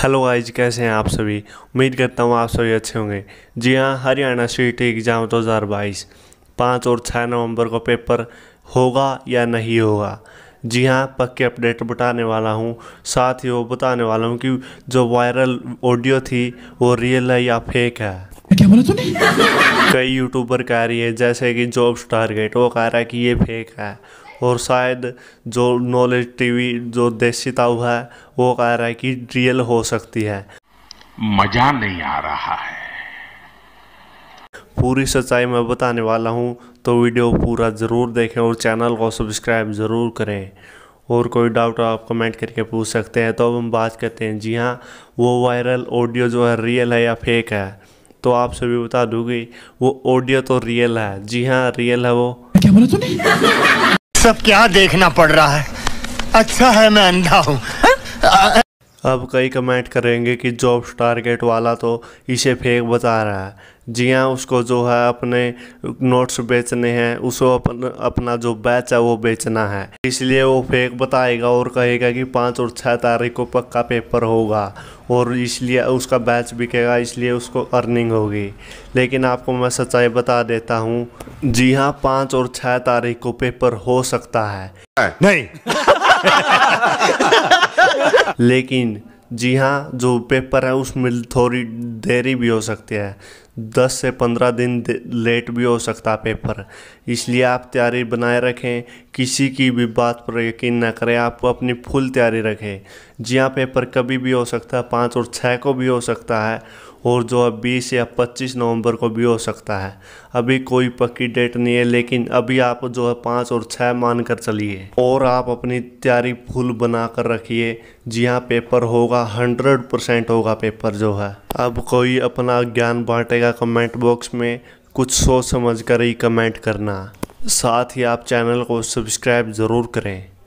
hello eyes कैसे हैं आप सभी उम्मीद करता हूँ आप सभी अच्छे होंगे जी हाँ हरियाणा स्टेट एग्ज़ाम 2022 पाँच और छः नवंबर को पेपर होगा या नहीं होगा जी हाँ पक्के अपडेट बताने वाला हूँ साथ ही वो बताने वाला हूँ कि जो वायरल ऑडियो थी वो रियल है या फेक है क्या बोला तूने कई यूट्यूबर कह रही है जैसे कि जॉब टारगेट वो कह रहा है कि ये फेक है और शायद जो नॉलेज टीवी जो देसी ताऊ है वो कह रहा है कि रियल हो सकती है मज़ा नहीं आ रहा है पूरी सच्चाई मैं बताने वाला हूँ तो वीडियो पूरा ज़रूर देखें और चैनल को सब्सक्राइब ज़रूर करें और कोई डाउट आप कमेंट करके पूछ सकते हैं तो अब हम बात करते हैं जी हाँ वो वायरल ऑडियो जो है रियल है या फेक है तो आप सभी बता दूंगी वो ऑडियो तो रियल है जी हाँ रियल है वो क्या बोला तूने सब क्या देखना पड़ रहा है अच्छा है मैं अंधा हूँ अब कई कमेंट करेंगे कि जॉब टारगेट वाला तो इसे फेक बता रहा है जी हाँ उसको जो है अपने नोट्स बेचने हैं उसको अपन अपना जो बैच है वो बेचना है इसलिए वो फेक बताएगा और कहेगा कि पाँच और छः तारीख को पक्का पेपर होगा और इसलिए उसका बैच बिकेगा इसलिए उसको अर्निंग होगी लेकिन आपको मैं सच्चाई बता देता हूँ जी हाँ पाँच और छः तारीख को पेपर हो सकता है नहीं लेकिन जी हाँ जो पेपर है उसमें थोड़ी देरी भी हो सकती है दस से पंद्रह दिन लेट भी हो सकता पेपर इसलिए आप तैयारी बनाए रखें किसी की भी बात पर यकीन ना करें आप अपनी फुल तैयारी रखें जी हाँ पेपर कभी भी हो सकता है पाँच और छः को भी हो सकता है और जो है बीस या पच्चीस नवंबर को भी हो सकता है अभी कोई पक्की डेट नहीं है लेकिन अभी आप जो है पाँच और छः मान कर चलिए और आप अपनी तैयारी फुल बना कर रखिए जी हाँ पेपर होगा हंड्रेड परसेंट होगा पेपर जो है अब कोई अपना ज्ञान बांटेगा रहेगा कमेंट बॉक्स में कुछ सोच समझ कर ही कमेंट करना साथ ही आप चैनल को सब्सक्राइब ज़रूर करें